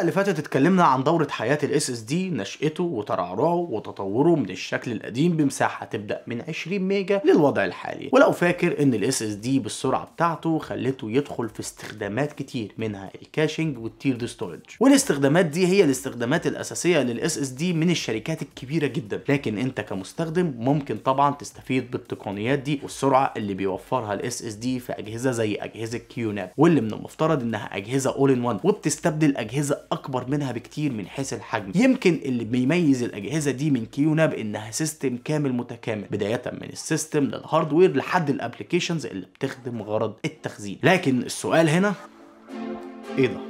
الحلقه اللي فاتت اتكلمنا عن دوره حياه الاس اس دي نشاته وترعرعه وتطوره من الشكل القديم بمساحه تبدا من 20 ميجا للوضع الحالي ولو فاكر ان الاس اس دي بالسرعه بتاعته خلته يدخل في استخدامات كتير منها الكاشنج والتير دي ستورج والاستخدامات دي هي الاستخدامات الاساسيه للاس اس دي من الشركات الكبيره جدا لكن انت كمستخدم ممكن طبعا تستفيد بالتقنيات دي والسرعه اللي بيوفرها الاس اس دي في اجهزه زي اجهزه كيو واللي من المفترض انها اجهزه اول ان وان وبتستبدل اجهزه اكبر منها بكتير من حيث الحجم يمكن اللي بيميز الاجهزه دي من كيونا بانها سيستم كامل متكامل بدايه من السيستم للهاردوير لحد الابلكيشنز اللي بتخدم غرض التخزين لكن السؤال هنا ايه ده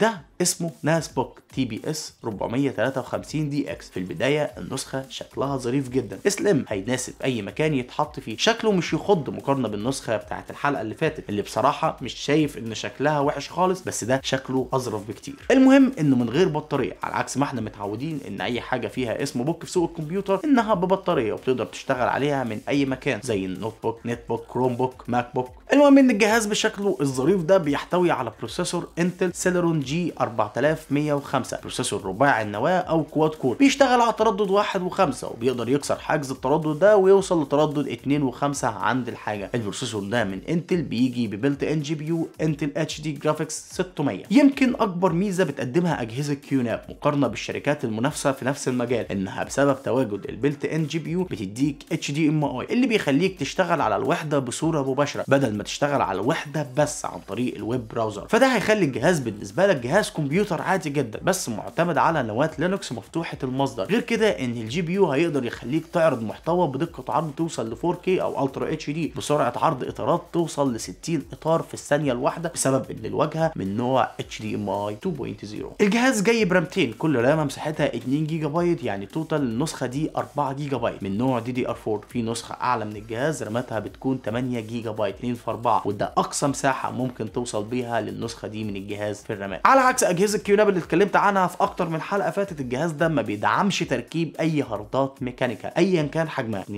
ده اسمه ناس بوك تي بي اس 453 دي اكس في البدايه النسخه شكلها ظريف جدا اسلم هيناسب اي مكان يتحط فيه شكله مش يخض مقارنه بالنسخه بتاعه الحلقه اللي فاتت اللي بصراحه مش شايف ان شكلها وحش خالص بس ده شكله اظرف بكتير المهم انه من غير بطاريه على عكس ما احنا متعودين ان اي حاجه فيها اسم بوك في سوق الكمبيوتر انها ببطاريه وبتقدر تشتغل عليها من اي مكان زي النوت بوك نت بوك كروم بوك ماك بوك المهم ان الجهاز بشكله الظريف ده بيحتوي على بروسيسور انتل سيلرون جي 4105 بروسيسور رباعي النواه او كواد كور بيشتغل على تردد 1 و5 وبيقدر يكسر حاجز التردد ده ويوصل لتردد 2 و5 عند الحاجه البروسيسور ده من انتل بيجي ببلت ان جي بي يو انتل اتش دي جرافيكس 600 يمكن اكبر ميزه بتقدمها اجهزه كيوناب مقارنه بالشركات المنافسه في نفس المجال انها بسبب تواجد البلت ان جي بي يو بتديك اتش دي ام اي اللي بيخليك تشتغل على الوحده بصوره مباشره بدل لما تشتغل على وحده بس عن طريق الويب براوزر فده هيخلي الجهاز بالنسبه لك جهاز كمبيوتر عادي جدا بس معتمد على نواه لينكس مفتوحه المصدر غير كده ان الجي بي يو هيقدر يخليك تعرض محتوى بدقه عرض توصل ل 4K او الترا اتش دي بسرعه عرض اطارات توصل ل 60 اطار في الثانيه الواحده بسبب ان الواجهه من نوع اتش دي ام اي 2.0 الجهاز جاي برامتين كل رامه مساحتها 2 جيجا بايت يعني توتال النسخه دي 4 جيجا بايت من نوع دي دي ار 4 في نسخه اعلى من الجهاز رامتها بتكون 8 جيجا بايت 2.5 4 وده اقصى مساحه ممكن توصل بيها للنسخه دي من الجهاز في الرامات على عكس اجهزه كيوناب اللي اتكلمت عنها في اكتر من حلقه فاتت الجهاز ده ما بيدعمش تركيب اي هاردات ميكانيكال ايا كان حجمها 2.5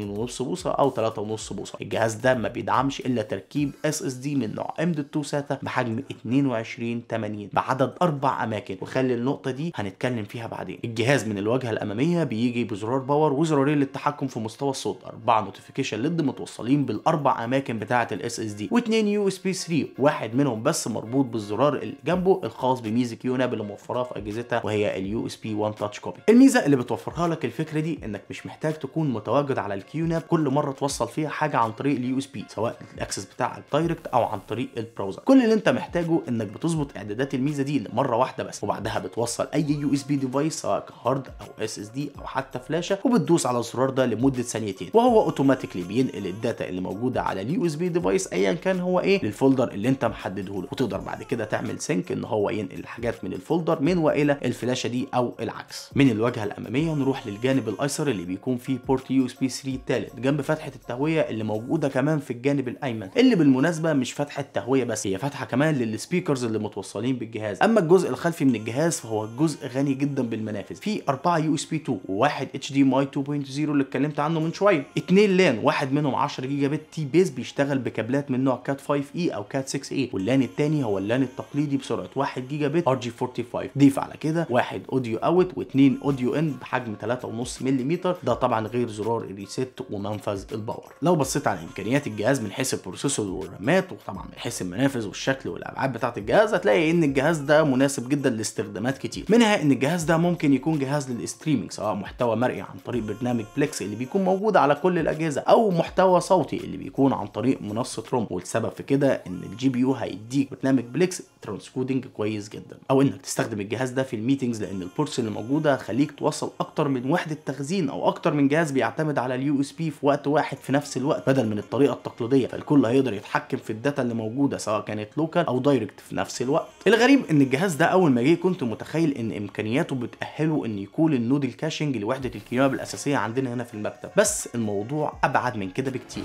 بوصه او 3.5 بوصه الجهاز ده ما بيدعمش الا تركيب اس اس دي من نوع ام 2 ساتا بحجم 22 80 بعدد اربع اماكن وخلي النقطه دي هنتكلم فيها بعدين الجهاز من الواجهه الاماميه بيجي بزرار باور وزرارين للتحكم في مستوى الصوت اربع نوتيفيكيشن ليد متوصلين بالاربع اماكن بتاعه الاس اس دي دي واثنين يو اس بي 3 واحد منهم بس مربوط بالزرار اللي جنبه الخاص بميزه يوناب اللي موفراه في اجهزتها وهي اليو اس بي 1 تاتش كوبي الميزه اللي بتوفرها لك الفكره دي انك مش محتاج تكون متواجد على الكيوناب كل مره توصل فيها حاجه عن طريق اليو اس بي سواء الاكسس بتاع الدايركت او عن طريق البراوزر كل اللي انت محتاجه انك بتظبط اعدادات الميزه دي لمره واحده بس وبعدها بتوصل اي يو اس بي ديفايس سواء كهارد او اس اس دي او حتى فلاشه وبتدوس على الزرار ده لمده ثانيتين وهو اوتوماتيكلي بينقل الداتا اللي موجوده على اليو اس بي ديفايس ايا ايا كان هو ايه للفولدر اللي انت محدده له وتقدر بعد كده تعمل سينك ان هو ينقل الحاجات من الفولدر من والى الفلاشه دي او العكس من الواجهه الاماميه نروح للجانب الايسر اللي بيكون فيه بورت يو اس بي 3 ثالث جنب فتحه التهويه اللي موجوده كمان في الجانب الايمن اللي بالمناسبه مش فتحه تهويه بس هي فتحه كمان للسبيكرز اللي متوصلين بالجهاز اما الجزء الخلفي من الجهاز فهو جزء غني جدا بالمنافذ فيه 4 يو اس بي 2 وواحد اتش دي ماي 2.0 اللي اتكلمت عنه من شويه اثنين لان واحد منهم 10 جيجا بت تي بيس بيشتغل بكابلات من نوع كات 5 اي او كات 6 اي واللان الثاني هو اللان التقليدي بسرعه 1 جيجا بت ار جي 45 ضيف على كده واحد اوديو اوت واثنين اوديو ان بحجم 3.5 ملم ده طبعا غير زرار الريست ومنفذ الباور لو بصيت على امكانيات الجهاز من حيث البروسيسور والرامات وطبعا من حيث المنافذ والشكل والالعاب بتاعه الجهاز هتلاقي ان الجهاز ده مناسب جدا لاستخدامات كتير منها ان الجهاز ده ممكن يكون جهاز للاستريمنج سواء محتوى مرئي عن طريق برنامج بليكس اللي بيكون موجود على كل الاجهزه او محتوى صوتي اللي بيكون عن طريق منصه روم الارقام والسبب في كده ان الجي بي يو هيديك برنامج بليكس ترانسكودنج كويس جدا او انك تستخدم الجهاز ده في الميتنجز لان البورتس اللي موجوده هتخليك توصل اكتر من وحده تخزين او اكتر من جهاز بيعتمد على اليو اس بي في وقت واحد في نفس الوقت بدل من الطريقه التقليديه فالكل هيقدر يتحكم في الداتا اللي موجوده سواء كانت لوكال او دايركت في نفس الوقت الغريب ان الجهاز ده اول ما جه كنت متخيل ان امكانياته بتاهله ان يكون النود الكاشنج لوحده الكيماب الاساسيه عندنا هنا في المكتب بس الموضوع ابعد من كده بكتير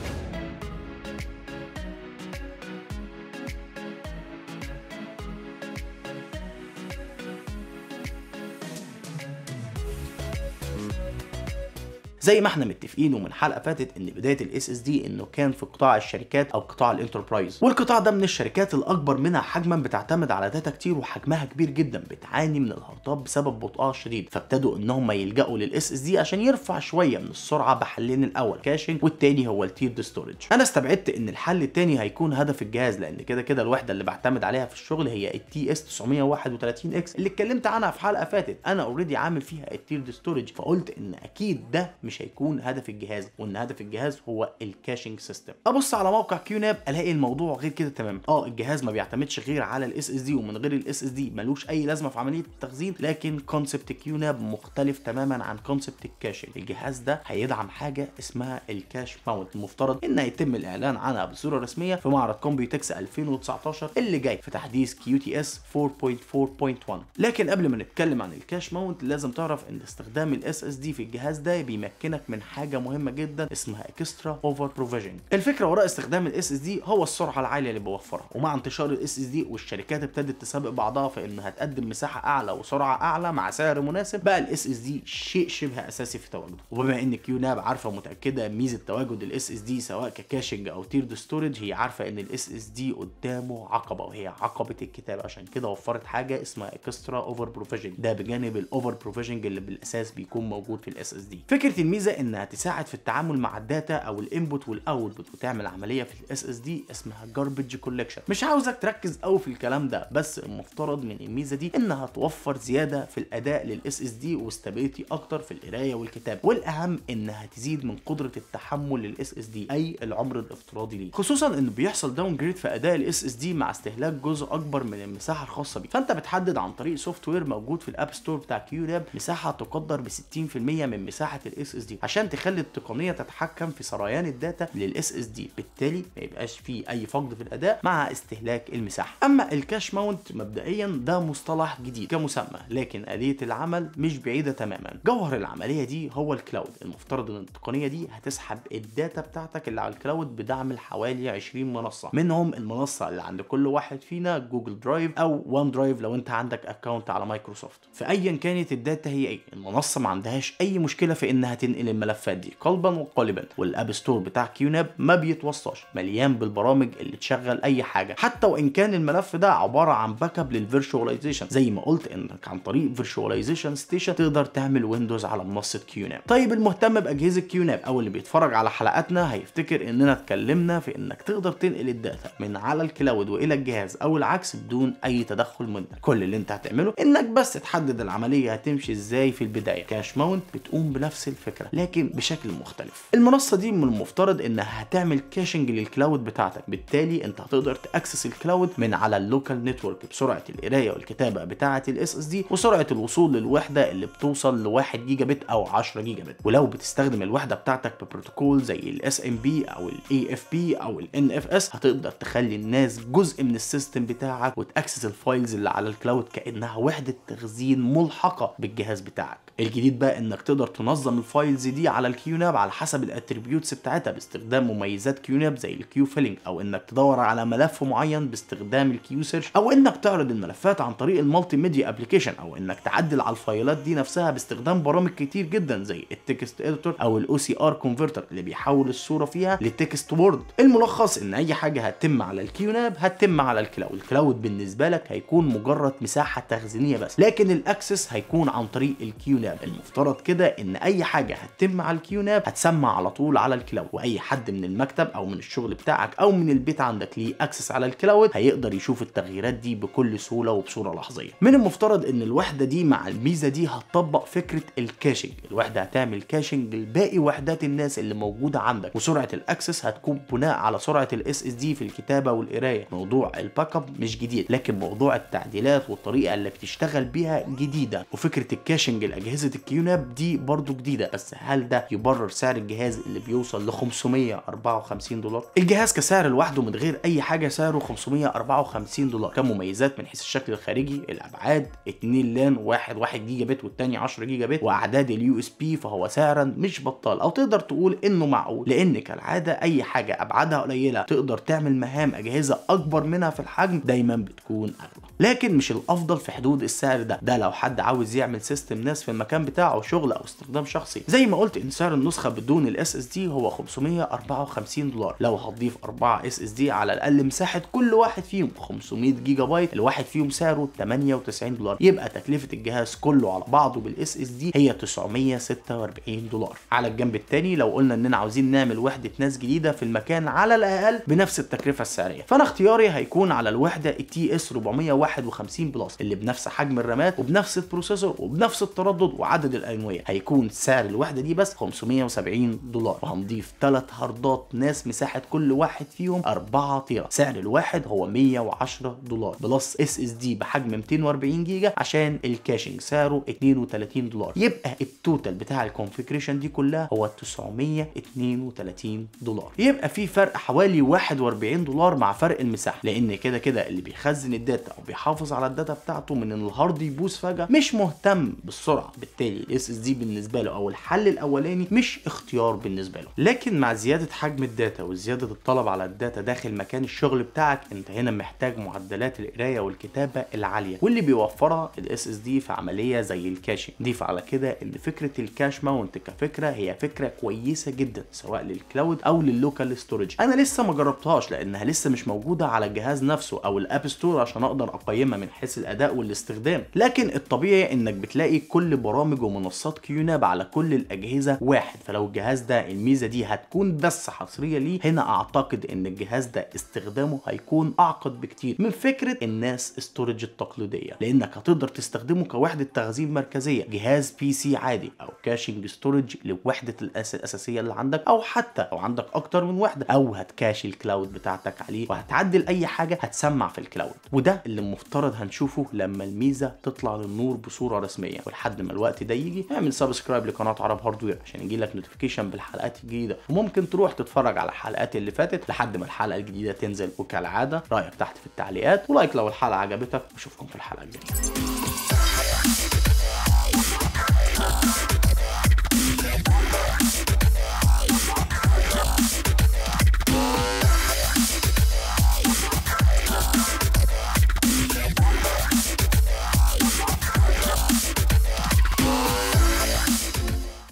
زي ما احنا متفقين ومن حلقه فاتت ان بدايه الاس اس دي انه كان في قطاع الشركات او قطاع الانتربرايز والقطاع ده من الشركات الاكبر منها حجما بتعتمد على داتا كتير وحجمها كبير جدا بتعاني من الهرطاب بسبب بطئها الشديد فابتدوا ان هم يلجأوا للاس اس دي عشان يرفع شويه من السرعه بحلين الاول كاشنج والتاني هو التيرد ستورج انا استبعدت ان الحل التاني هيكون هدف الجهاز لان كده كده الوحده اللي بعتمد عليها في الشغل هي التي اس 931 اكس اللي اتكلمت عنها في حلقه فاتت انا اوريدي عامل فيها التيرد ستورج فقلت ان اكيد ده مش مش هيكون هدف الجهاز وان هدف الجهاز هو الكاشنج سيستم ابص على موقع كيوناب الاقي الموضوع غير كده تمام اه الجهاز ما بيعتمدش غير على الاس اس دي ومن غير الاس اس دي ملوش اي لازمه في عمليه التخزين لكن كونسبت كيوناب مختلف تماما عن كونسبت الكاشنج الجهاز ده هيدعم حاجه اسمها الكاش ماونت المفترض ان هيتم الاعلان عنها بصوره رسميه في معرض كومبيوتكس 2019 اللي جاي في تحديث كيو تي اس 4.4.1 لكن قبل ما نتكلم عن الكاش ماونت لازم تعرف ان استخدام الاس اس دي في الجهاز ده بيمكن يمكنك من حاجه مهمه جدا اسمها اكسترا اوفر بروفيجنج الفكره وراء استخدام الاس اس دي هو السرعه العاليه اللي بيوفرها ومع انتشار الاس اس دي والشركات ابتدت تسابق بعضها في انها تقدم مساحه اعلى وسرعه اعلى مع سعر مناسب بقى الاس اس دي شيء شبه اساسي في تواجده وبما ان كيو ناب عارفه متاكده ميزه تواجد الاس اس دي سواء ككاشنج او تيرد ستورج هي عارفه ان الاس اس دي قدامه عقبه وهي عقبه الكتاب عشان كده وفرت حاجه اسمها اكسترا اوفر بروفيجنج ده بجانب الاوفر بروفيجنج اللي بالاساس بيكون موجود في الاس اس دي فكره الميزه انها تساعد في التعامل مع الداتا او الانبوت والاوتبوت وتعمل عمليه في الاس اس دي اسمها جاربج كولكشن مش عاوزك تركز قوي في الكلام ده بس المفترض من الميزه دي انها توفر زياده في الاداء للاس اس دي واستابيليتي اكتر في القرايه والكتابه والاهم انها تزيد من قدره التحمل للاس اس دي اي العمر الافتراضي ليه خصوصا انه بيحصل داون جريد في اداء الاس اس دي مع استهلاك جزء اكبر من المساحه الخاصه بيه فانت بتحدد عن طريق سوفت وير موجود في الاب ستور بتاع كيو مساحه تقدر ب 60% من مساحه الاس اس دي عشان تخلي التقنيه تتحكم في سريان الداتا للاس اس دي بالتالي ما يبقاش في اي فقد في الاداء مع استهلاك المساحه اما الكاش ماونت مبدئيا ده مصطلح جديد كمسمى لكن اليه العمل مش بعيده تماما جوهر العمليه دي هو الكلاود المفترض ان التقنيه دي هتسحب الداتا بتاعتك اللي على الكلاود بدعم حوالي 20 منصه منهم المنصه اللي عند كل واحد فينا جوجل درايف او وان درايف لو انت عندك اكونت على مايكروسوفت فايا كانت الداتا هي ايه المنصه ما عندهاش اي مشكله في انها تنقل الملفات دي قلبا وقالبا والاب ستور بتاع كيوناب ما بيتوصاش مليان بالبرامج اللي تشغل اي حاجه حتى وان كان الملف ده عباره عن باك اب للفيرشواليزيشن زي ما قلت انك عن طريق فيرشواليزيشن ستيشن تقدر تعمل ويندوز على منصه كيوناب طيب المهتم باجهزه كيوناب او اللي بيتفرج على حلقاتنا هيفتكر اننا اتكلمنا في انك تقدر تنقل الداتا من على الكلاود والى الجهاز او العكس بدون اي تدخل منك كل اللي انت هتعمله انك بس تحدد العمليه هتمشي ازاي في البدايه كاش ماونت بتقوم بنفس الفكره الفكره لكن بشكل مختلف المنصه دي من المفترض انها هتعمل كاشنج للكلاود بتاعتك بالتالي انت هتقدر تاكسس الكلاود من على اللوكال نتورك بسرعه القرايه والكتابه بتاعه الاس اس دي وسرعه الوصول للوحده اللي بتوصل ل 1 جيجا بت او 10 جيجا بت ولو بتستخدم الوحده بتاعتك ببروتوكول زي الاس ام بي او الاي اف بي او الان اف اس هتقدر تخلي الناس جزء من السيستم بتاعك وتاكسس الفايلز اللي على الكلاود كانها وحده تخزين ملحقه بالجهاز بتاعك الجديد بقى انك تقدر تنظم الفايل الفايلز دي على الكيوناب على حسب الاتريبيوتس بتاعتها باستخدام مميزات كيوناب زي الكيو فيلينج او انك تدور على ملف معين باستخدام الكيو سيرش او انك تعرض الملفات عن طريق المالتي ميديا ابلكيشن او انك تعدل على الفايلات دي نفسها باستخدام برامج كتير جدا زي التكست اديتور او الاو سي ار كونفرتر اللي بيحول الصوره فيها لتكست وورد الملخص ان اي حاجه هتتم على الكيوناب هتتم على الكلاود الكلاود بالنسبه لك هيكون مجرد مساحه تخزينيه بس لكن الاكسس هيكون عن طريق الكيوناب المفترض كده ان اي حاجه هتتم على الكيوناب هتسمع على طول على الكلاود واي حد من المكتب او من الشغل بتاعك او من البيت عندك ليه اكسس على الكلاود هيقدر يشوف التغييرات دي بكل سهوله وبصوره لحظيه من المفترض ان الوحده دي مع الميزه دي هتطبق فكره الكاشنج الوحده هتعمل كاشنج لباقي وحدات الناس اللي موجوده عندك وسرعه الاكسس هتكون بناء على سرعه الاس اس دي في الكتابه والقرايه موضوع الباك اب مش جديد لكن موضوع التعديلات والطريقه اللي بتشتغل بيها جديده وفكره الكاشنج لاجهزه الكيوناب دي برضو جديده بس بس هل ده يبرر سعر الجهاز اللي بيوصل ل 554 دولار الجهاز كسعر لوحده من غير اي حاجه سعره 554 دولار كمميزات من حيث الشكل الخارجي الابعاد 2 لان واحد 1 جيجا بت والتاني 10 جيجا بت واعداد اليو اس بي فهو سعرا مش بطال او تقدر تقول انه معقول لان كالعاده اي حاجه ابعادها قليله تقدر تعمل مهام اجهزه اكبر منها في الحجم دايما بتكون اغلى لكن مش الافضل في حدود السعر ده ده لو حد عاوز يعمل سيستم ناس في المكان بتاعه شغل او استخدام شخصي زي ما قلت ان سعر النسخه بدون الاس اس دي هو 554 دولار لو هتضيف 4 اس اس دي على الاقل مساحه كل واحد فيهم 500 جيجا بايت الواحد فيهم سعره 98 دولار يبقى تكلفه الجهاز كله على بعضه بالاس اس دي هي 946 دولار على الجنب الثاني لو قلنا اننا عاوزين نعمل وحده ناس جديده في المكان على الاقل بنفس التكلفه السعريه فانا اختياري هيكون على الوحده تي اس 400 51 بلس اللي بنفس حجم الرامات وبنفس البروسيسور وبنفس التردد وعدد الانويه هيكون سعر الوحده دي بس 570 دولار وهنضيف ثلاث هاردات ناس مساحه كل واحد فيهم 4 تيرا سعر الواحد هو 110 دولار بلس اس اس دي بحجم 240 جيجا عشان الكاشنج سعره 32 دولار يبقى التوتال بتاع الكونفيجريشن دي كلها هو 932 دولار يبقى في فرق حوالي 41 دولار مع فرق المساحه لان كده كده اللي بيخزن الداتا او بيحافظ على الداتا بتاعته من ان الهارد يبوظ فجاه مش مهتم بالسرعه بالتالي الاس اس دي بالنسبه له او الحل الاولاني مش اختيار بالنسبه له لكن مع زياده حجم الداتا وزياده الطلب على الداتا داخل مكان الشغل بتاعك انت هنا محتاج معدلات القرايه والكتابه العاليه واللي بيوفرها الاس اس دي في عمليه زي الكاشينج ضيف على كده ان فكره الكاش ماونت كفكره هي فكره كويسه جدا سواء للكلاود او لللوكال ستورج انا لسه ما جربتهاش لانها لسه مش موجوده على الجهاز نفسه او الاب ستور عشان اقدر قيمه من حيث الاداء والاستخدام لكن الطبيعي انك بتلاقي كل برامج ومنصات كيوناب على كل الاجهزه واحد فلو الجهاز ده الميزه دي هتكون بس حصريه ليه هنا اعتقد ان الجهاز ده استخدامه هيكون اعقد بكتير من فكره الناس ستورج التقليديه لانك هتقدر تستخدمه كوحده تخزين مركزيه جهاز بي سي عادي او كاشنج ستورج لوحده الأس الاساسيه اللي عندك او حتى لو عندك اكتر من وحده او هتكاشي الكلاود بتاعتك عليه وهتعدل اي حاجه هتسمع في الكلاود وده اللي المفترض هنشوفه لما الميزه تطلع للنور بصوره رسميه ولحد ما الوقت ده يجي اعمل سبسكرايب لقناه عرب هاردوير عشان يجيلك نوتيفيكيشن بالحلقات الجديده وممكن تروح تتفرج على الحلقات اللي فاتت لحد ما الحلقه الجديده تنزل وكالعاده رايك تحت في التعليقات ولايك لو الحلقه عجبتك واشوفكم في الحلقه الجايه